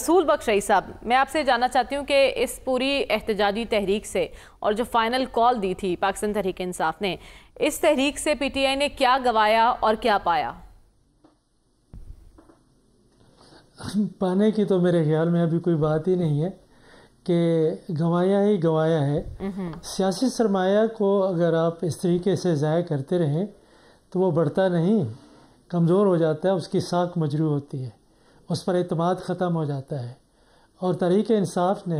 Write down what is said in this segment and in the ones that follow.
रसूल बख्श रही साहब मैं आपसे जानना चाहती हूँ कि इस पूरी एहतजाजी तहरीक से और जो फाइनल कॉल दी थी पाकिस्तान तहरीक इंसाफ ने इस तहरीक से पी टी आई ने क्या गवाया और क्या पाया पाने की तो मेरे ख्याल में अभी कोई बात ही नहीं है कि गवाया ही गवाया है हम्म। सियासी सरमाया को अगर आप इस तरीके से ज़ाया करते रहें तो वो बढ़ता नहीं कमज़ोर हो जाता है उसकी साख मजरू होती है उस पर अतमाद ख़त्म हो जाता है और तहरीक इंसाफ ने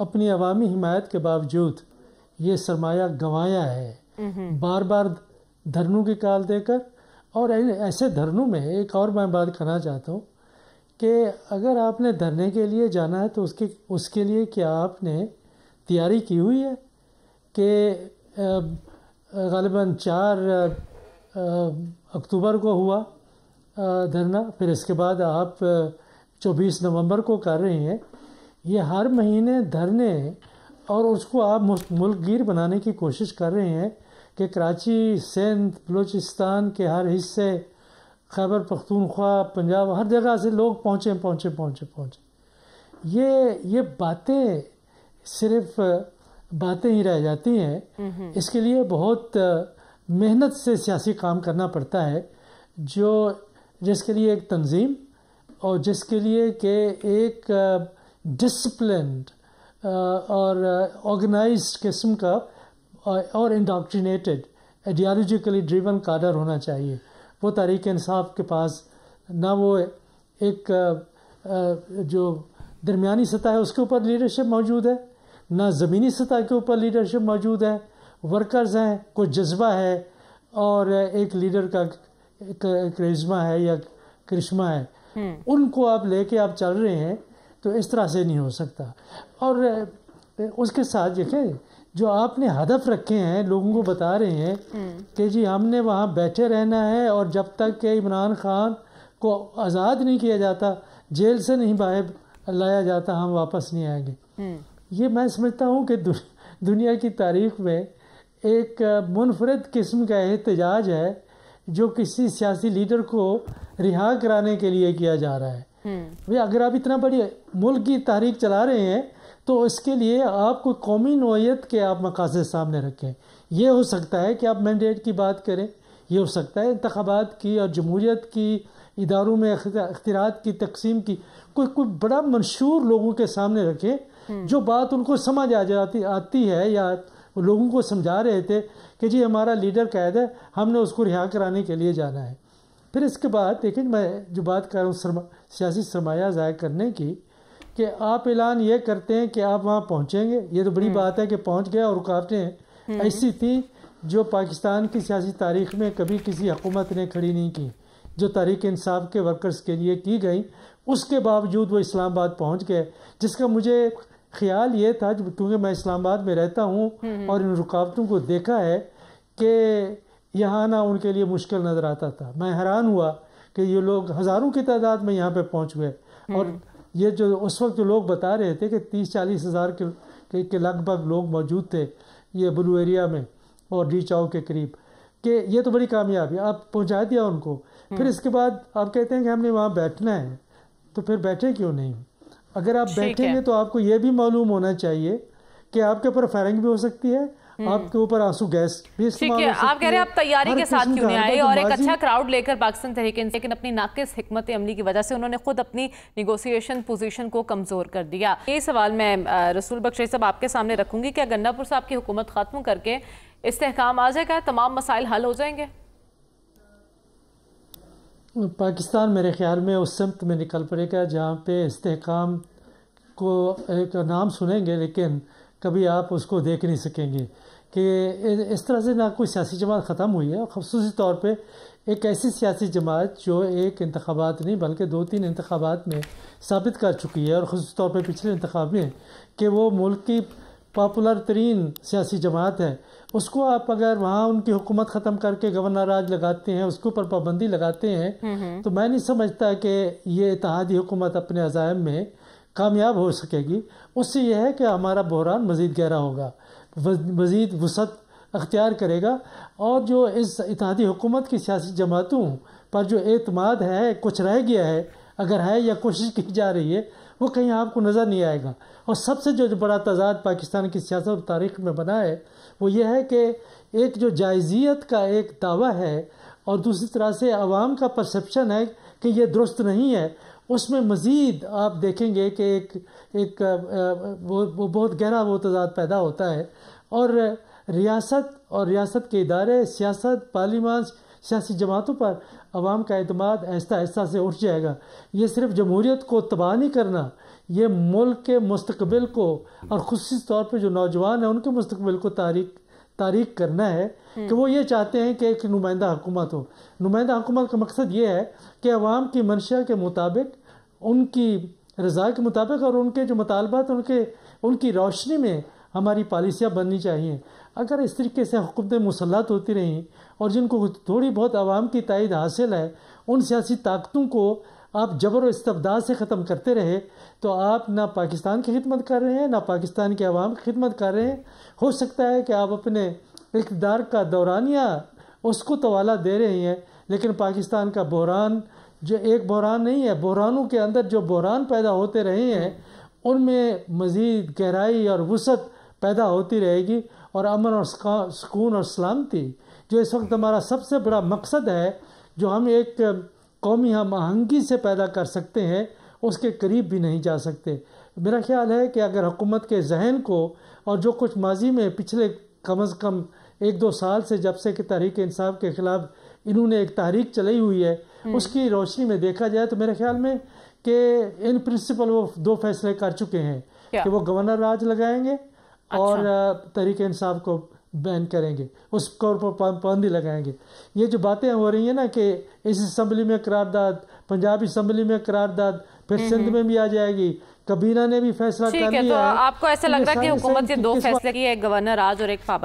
अपनी अवामी हिमायत के बावजूद ये सरमाया गंवाया है बार बार धरनों की काल देकर और ऐसे धरनों में एक और मैं बात करना चाहता हूँ कि अगर आपने धरने के लिए जाना है तो उसके उसके लिए क्या आपने तैयारी की हुई है कि गालिबा चार अक्टूबर को हुआ धरना फिर इसके बाद आप 24 नवंबर को कर रही हैं ये हर महीने धरने और उसको आप मुल्कगीर बनाने की कोशिश कर रहे हैं कि कराची सिंध बलूचिस्तान के हर हिस्से खैबर पख्तूनख्वा पंजाब हर जगह से लोग पहुँचे पहुँचे पहुँचे पहुँचे ये ये बातें सिर्फ बातें ही रह जाती हैं इसके लिए बहुत मेहनत से सियासी काम करना पड़ता है जो जिसके लिए एक तंजीम और जिसके लिए कि एक डिसप्लिन और ऑर्गेनाइज किस्म का और इंडाक्ट्रीनेटेड आइडियालॉजिकली ड्रिवन काडर होना चाहिए वो तारीख इंसाफ के पास ना वो एक जो दरमिया सतह है उसके ऊपर लीडरशिप मौजूद है ना ज़मीनी सतह के ऊपर लीडरशिप मौजूद है वर्कर्स हैं कोई जज्बा है और एक लीडर का करिश्मा है या करिश्मा है हम्म। उनको आप लेके आप चल रहे हैं तो इस तरह से नहीं हो सकता और उसके साथ देखें जो आपने हदफ रखे हैं लोगों को बता रहे हैं हम्म। कि जी हमने वहाँ बैठे रहना है और जब तक के इमरान खान को आज़ाद नहीं किया जाता जेल से नहीं बाहर लाया जाता हम वापस नहीं आएंगे हम्म। ये मैं समझता हूँ कि दुनिया की तारीख में एक मुनफरद किस्म का एहतजाज है जो किसी सियासी लीडर को रिहा कराने के लिए किया जा रहा है हम्म। भैया अगर आप इतना बड़ी मुल्क की तहरीक चला रहे हैं तो इसके लिए आप कोई कौमी नोयत के आप मकासद सामने रखें यह हो सकता है कि आप मैंडेट की बात करें यह हो सकता है इंतबात की और जमहूरीत की इदारों में अख्तियार की तकसीम की कोई कोई बड़ा मंशूर लोगों के सामने रखें हम्म। जो बात उनको समझ आ जाती आती है या वो लोगों को समझा रहे थे कि जी हमारा लीडर कैद है हमने उसको रिहा कराने के लिए जाना है फिर इसके बाद देखिए मैं जो बात कर रहा हूँ सियासी सरमाया ज़ाय करने की कि आप ऐलान ये करते हैं कि आप वहाँ पहुँचेंगे ये तो बड़ी हम्म। बात है कि पहुँच गया और रुकावटें हम्म। ऐसी थी जो पाकिस्तान की सियासी तारीख में कभी किसी हकूमत ने खड़ी नहीं की जो तारीख इंसाफ के वर्कर्स के लिए की गई उसके बावजूद वो इस्लामाबाद पहुंच गए जिसका मुझे ख्याल ये था जब क्योंकि मैं इस्लामाबाद में रहता हूँ और इन रुकावटों को देखा है कि यहाँ आना उनके लिए मुश्किल नज़र आता था मैं हैरान हुआ कि ये लोग हज़ारों की तादाद में यहाँ पे पहुँच गए हम्म। और ये जो उस वक्त जो लोग बता रहे थे कि तीस चालीस हज़ार के, के, के लगभग लोग मौजूद थे ये ब्लू एरिया में और डी चाओ के करीब कि ये तो बड़ी कामयाबी आप पहुँचा दिया उनको हम्म। फिर इसके बाद आप कहते हैं कि हमने वहाँ बैठना है तो फिर बैठे क्यों नहीं अगर आप बैठेंगे तो आपको ये भी मालूम होना चाहिए कि आपके ऊपर फायरिंग भी हो सकती है हम्म। आपके ऊपर आंसू गैस भी ठीक है आप कह रहे हैं आप तैयारी के साथ क्यों नहीं आए और एक अच्छा क्राउड लेकर पाकिस्तान तहरीक लेकिन अपनी नाकिस हमत अमली की वजह से उन्होंने खुद अपनी निगोसिएशन पोजीशन को कमज़ोर कर दिया ये सवाल मैं रसूल बख्शे साहब आपके सामने रखूंगी क्या गन्नापुर साहब की हुकूमत ख़त्म करके इस्तेकाम आ जाएगा तमाम मसाइल हल हो जाएंगे पाकिस्तान मेरे ख्याल में उस समत में निकल पड़ेगा जहाँ पे इस्तेकाम को एक नाम सुनेंगे लेकिन कभी आप उसको देख नहीं सकेंगे कि इस तरह से ना कोई सियासी जमात ख़त्म हुई है और खसूस तौर पर एक ऐसी सियासी जमात जो एक इंतबात नहीं बल्कि दो तीन इंतबात में साबित कर चुकी है और खसूस तौर पर पिछले इंतब में कि वो मुल्क की पॉपुलर तरीन सियासी जमात है उसको आप अगर वहाँ उनकी हुकूमत ख़त्म करके गवर्नर राज लगाते हैं उसके ऊपर पाबंदी लगाते हैं हम्म, हम्म। तो मैं नहीं समझता कि ये इतिहादी हुकूमत अपने अजायम में कामयाब हो सकेगी उससे यह है कि हमारा बहरान मज़ीद गहरा होगा मज़ीद वसत अख्तियार करेगा और जो इस इतिहादी हुकूमत की सियासी जमातों पर जो अतमाद है कुछ रह गया है अगर है या कोशिश की जा रही है वो कहीं आपको नज़र नहीं आएगा और सबसे जो बड़ा तजाद पाकिस्तान की सियासत और तारीख में बना है वो ये है कि एक जो जायज़ियत का एक दावा है और दूसरी तरह से आवाम का परसप्शन है कि ये दुरुस्त नहीं है उसमें मज़ीद आप देखेंगे कि एक एक वो वो बहुत गहरा वो तजाद पैदा होता है और रियासत और रियासत के इदारे सियासत पार्लीमान सियासी जमातों पर आवाम का अतमाद ऐसा ऐसा से उठ जाएगा ये सिर्फ जमहूरीत को तबाह नहीं करना ये मुल्क के मुस्तबिल को और खसूस तौर पर जो नौजवान हैं उनके मुस्तबिल को तारीख तारीख करना है हम्म। कि वो ये चाहते हैं कि एक नुमाइंदा हुकूमत हो नुमाइंदा हुकूमत का मकसद ये है कि आवाम की मंशा के मुताबिक उनकी रज़ा के मुताबिक और उनके जो मुतालबात उनके उनकी रोशनी में हमारी पॉलिसियाँ बननी चाहिए अगर इस तरीके से हुकूमतें मुसलत होती रहीं और जिनको थोड़ी बहुत आवाम की तइद हासिल है उन सियासी ताकतों को आप जबर इस्तबदाल से ख़त्म करते रहे तो आप ना पाकिस्तान की खिदमत कर रहे हैं ना पाकिस्तान के आवाम की खिदमत कर रहे हैं हो सकता है कि आप अपने इकदार का दौरानिया उसको तोला दे रही हैं लेकिन पाकिस्तान का बहरान जो एक बहरान नहीं है बहरानों के अंदर जो बहरान पैदा होते रहे हैं उनमें मज़ीद गहराई और वसत पैदा होती रहेगी और अमन और सुकून और सलामती जो इस वक्त हमारा सबसे बड़ा मकसद है जो हम एक कौमी हम आहंगी से पैदा कर सकते हैं उसके करीब भी नहीं जा सकते मेरा ख्याल है कि अगर हुकूमत के जहन को और जो कुछ माजी में पिछले कम अज़ कम एक दो साल से जब से कि तहरीक इंसाफ के ख़िलाफ़ इन्होंने एक तहरीक चलाई हुई है हम्म। उसकी रोशनी में देखा जाए तो मेरे ख्याल में कि इन प्रिंसिपल वो दो फैसले कर चुके हैं कि वो गवर्नर राज लगाएंगे अच्छा। और तरीके इंसाफ को बैन करेंगे उसको पाबंदी लगाएंगे ये जो बातें हो रही हैं ना कि इस असम्बली में करारदाद पंजाब असम्बली में करारदाद फिर हम्म, सिंध हम्म। में भी आ जाएगी कबीना ने भी फैसला कर लिया तो आपको ऐसा तो लग रहा है कि हुकूमत ये दो फैसले की एक गवर्नर राज और एक